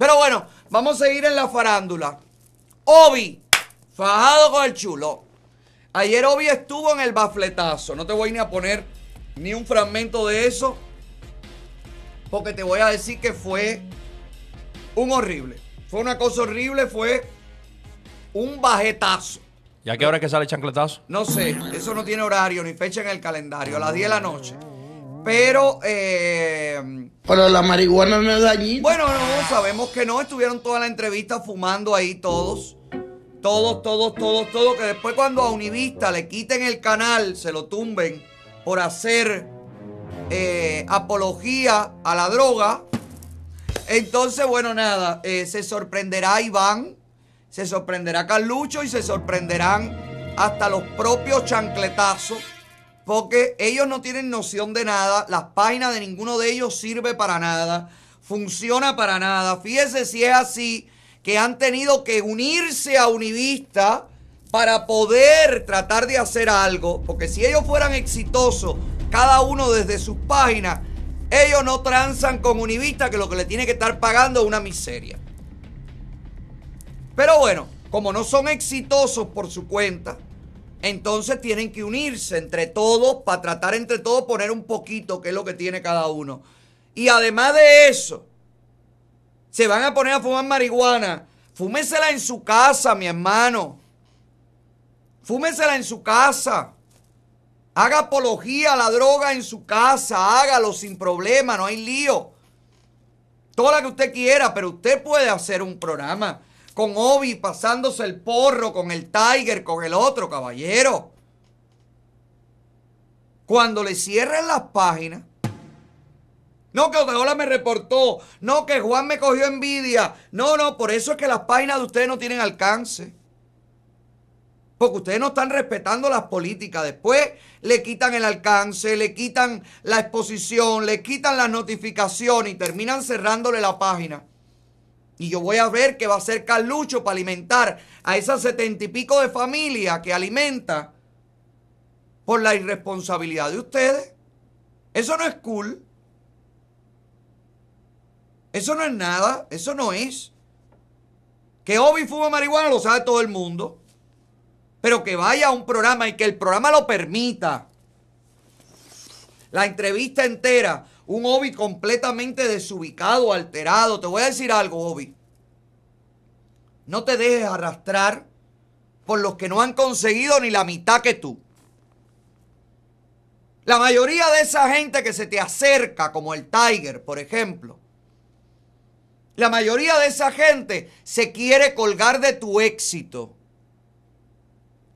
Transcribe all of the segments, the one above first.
Pero bueno, vamos a seguir en la farándula. Obi, fajado con el chulo. Ayer Obi estuvo en el bafletazo. No te voy ni a poner ni un fragmento de eso. Porque te voy a decir que fue un horrible. Fue una cosa horrible, fue un bajetazo. ¿Y a qué hora es que sale el chancletazo? No sé, eso no tiene horario ni fecha en el calendario, a las 10 de la noche. Pero. Eh, Pero la marihuana no es dañina. Bueno, no, sabemos que no. Estuvieron toda la entrevista fumando ahí todos. Todos, todos, todos, todos. Que después, cuando a Univista le quiten el canal, se lo tumben por hacer eh, apología a la droga. Entonces, bueno, nada. Eh, se sorprenderá Iván, se sorprenderá Carlucho y se sorprenderán hasta los propios chancletazos porque ellos no tienen noción de nada, las páginas de ninguno de ellos sirve para nada, funciona para nada. ...fíjense si es así que han tenido que unirse a Univista para poder tratar de hacer algo, porque si ellos fueran exitosos, cada uno desde sus páginas, ellos no transan con Univista, que lo que le tiene que estar pagando es una miseria. Pero bueno, como no son exitosos por su cuenta, entonces tienen que unirse entre todos para tratar entre todos poner un poquito, que es lo que tiene cada uno. Y además de eso, se van a poner a fumar marihuana. Fúmesela en su casa, mi hermano. Fúmesela en su casa. Haga apología a la droga en su casa. Hágalo sin problema, no hay lío. Toda la que usted quiera, pero usted puede hacer un programa con Obi pasándose el porro, con el Tiger, con el otro caballero. Cuando le cierran las páginas, no que Odeola me reportó, no que Juan me cogió envidia, no, no, por eso es que las páginas de ustedes no tienen alcance. Porque ustedes no están respetando las políticas. Después le quitan el alcance, le quitan la exposición, le quitan las notificaciones y terminan cerrándole la página. Y yo voy a ver qué va a hacer Carlucho para alimentar a esas setenta y pico de familias que alimenta por la irresponsabilidad de ustedes. Eso no es cool. Eso no es nada. Eso no es. Que Obi fuma marihuana lo sabe todo el mundo. Pero que vaya a un programa y que el programa lo permita. La entrevista entera un Obi completamente desubicado, alterado. Te voy a decir algo, Obi. No te dejes arrastrar por los que no han conseguido ni la mitad que tú. La mayoría de esa gente que se te acerca, como el Tiger, por ejemplo, la mayoría de esa gente se quiere colgar de tu éxito.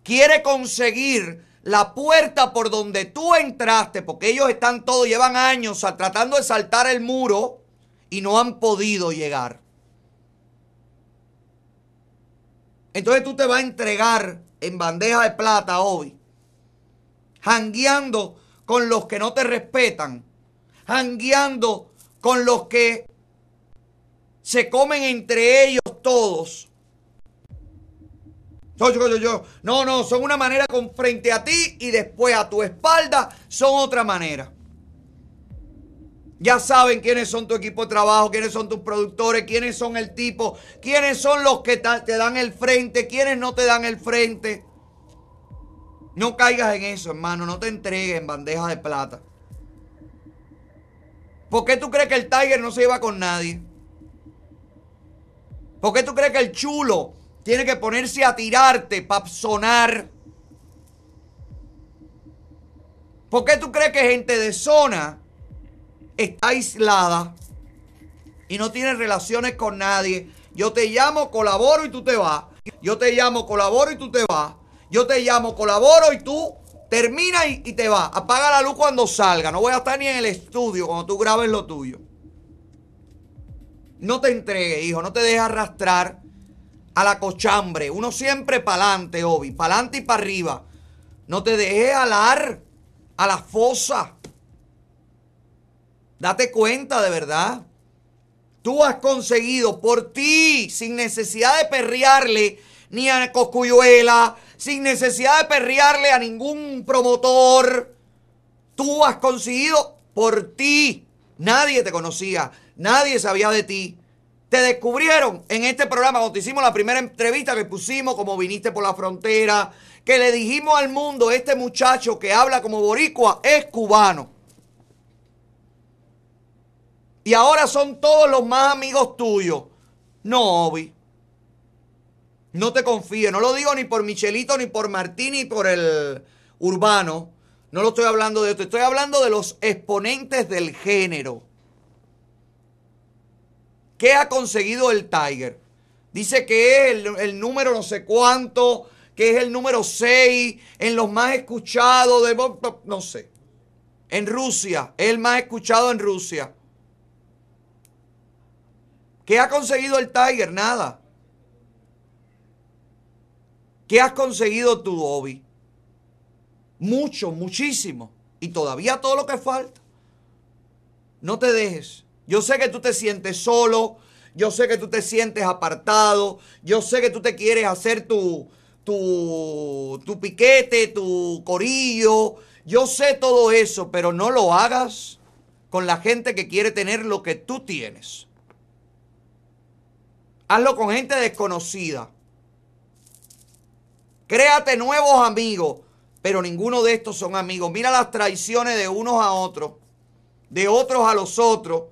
Quiere conseguir la puerta por donde tú entraste, porque ellos están todos, llevan años tratando de saltar el muro y no han podido llegar. Entonces tú te vas a entregar en bandeja de plata hoy, jangueando con los que no te respetan, jangueando con los que se comen entre ellos todos no, no, son una manera con frente a ti y después a tu espalda son otra manera. Ya saben quiénes son tu equipo de trabajo, quiénes son tus productores, quiénes son el tipo, quiénes son los que te dan el frente, quiénes no te dan el frente. No caigas en eso, hermano, no te entregues en bandeja de plata. ¿Por qué tú crees que el Tiger no se iba con nadie? ¿Por qué tú crees que el chulo tiene que ponerse a tirarte para sonar. ¿Por qué tú crees que gente de zona está aislada y no tiene relaciones con nadie? Yo te llamo, colaboro y tú te vas. Yo te llamo, colaboro y tú te vas. Yo te llamo, colaboro y tú termina y, y te vas. Apaga la luz cuando salga. No voy a estar ni en el estudio cuando tú grabes lo tuyo. No te entregues, hijo. No te dejes arrastrar a la cochambre. Uno siempre para adelante, Obi. Para adelante y para arriba. No te dejes alar a la fosa. Date cuenta de verdad. Tú has conseguido por ti, sin necesidad de perrearle ni a Coscuyuela, sin necesidad de perrearle a ningún promotor. Tú has conseguido por ti. Nadie te conocía, nadie sabía de ti. Te descubrieron en este programa cuando te hicimos la primera entrevista que pusimos, como viniste por la frontera, que le dijimos al mundo, este muchacho que habla como boricua es cubano. Y ahora son todos los más amigos tuyos. No, Obi. No te confíes. No lo digo ni por Michelito, ni por Martín, ni por el urbano. No lo estoy hablando de esto. Estoy hablando de los exponentes del género. ¿Qué ha conseguido el Tiger? Dice que es el, número no sé cuánto, que es el número 6 en los más escuchados de... No sé. En Rusia, es el más escuchado en Rusia. ¿Qué ha conseguido el Tiger? Nada. ¿Qué has conseguido tu Obi? Mucho, muchísimo. Y todavía todo lo que falta. No te dejes. Yo sé que tú te sientes solo, yo sé que tú te sientes apartado, yo sé que tú te quieres hacer tu, tu, piquete, tu corillo, yo sé todo eso, pero no lo hagas con la gente que quiere tener lo que tú tienes. Hazlo con gente desconocida. Créate nuevos amigos, pero ninguno de estos son amigos. Mira las traiciones de unos a otros, de otros a los otros.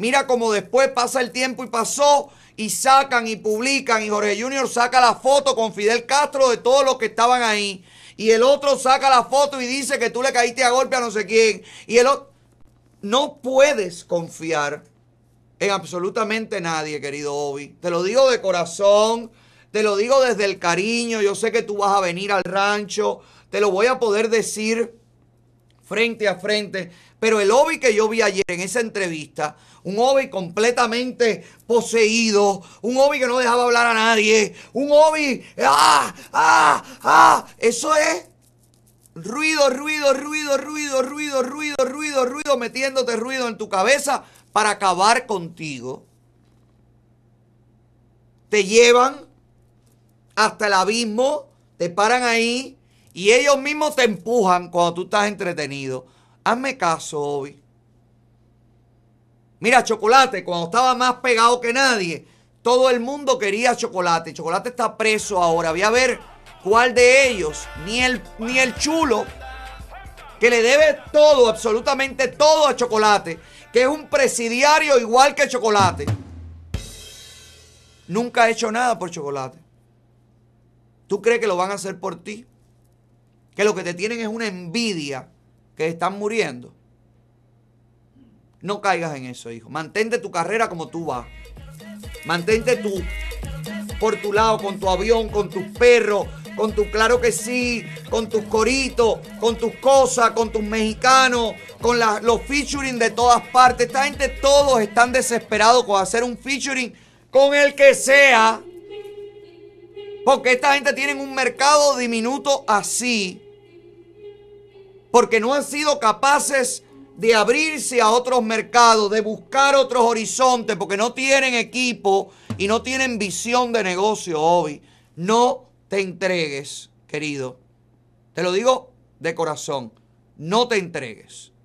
Mira cómo después pasa el tiempo y pasó y sacan y publican y Jorge Junior saca la foto con Fidel Castro de todos los que estaban ahí. Y el otro saca la foto y dice que tú le caíste a golpe a no sé quién. Y el otro... No puedes confiar en absolutamente nadie, querido Obi. Te lo digo de corazón, te lo digo desde el cariño. Yo sé que tú vas a venir al rancho, te lo voy a poder decir frente a frente. Pero el Obi que yo vi ayer en esa entrevista un Obi completamente poseído, un Obi que no dejaba hablar a nadie, un Obi, ¡ah! ¡ah! ¡ah! Eso es ruido, ruido, ruido, ruido, ruido, ruido, ruido, ruido, metiéndote ruido en tu cabeza para acabar contigo. Te llevan hasta el abismo, te paran ahí y ellos mismos te empujan cuando tú estás entretenido. Hazme caso, Obi. Mira, chocolate, cuando estaba más pegado que nadie, todo el mundo quería chocolate. Chocolate está preso ahora. Voy a ver cuál de ellos, ni el, ni el chulo, que le debe todo, absolutamente todo a chocolate, que es un presidiario igual que chocolate. Nunca ha hecho nada por chocolate. ¿Tú crees que lo van a hacer por ti? Que lo que te tienen es una envidia que están muriendo. No caigas en eso, hijo. Mantente tu carrera como tú vas. Mantente tú por tu lado, con tu avión, con tus perros, con tu claro que sí, con tus coritos, con tus cosas, con tus mexicanos, con los featuring de todas partes. Esta gente todos están desesperados con hacer un featuring con el que sea. Porque esta gente tiene un mercado diminuto así. Porque no han sido capaces de abrirse a otros mercados, de buscar otros horizontes, porque no tienen equipo y no tienen visión de negocio hoy. No te entregues, querido. Te lo digo de corazón, no te entregues.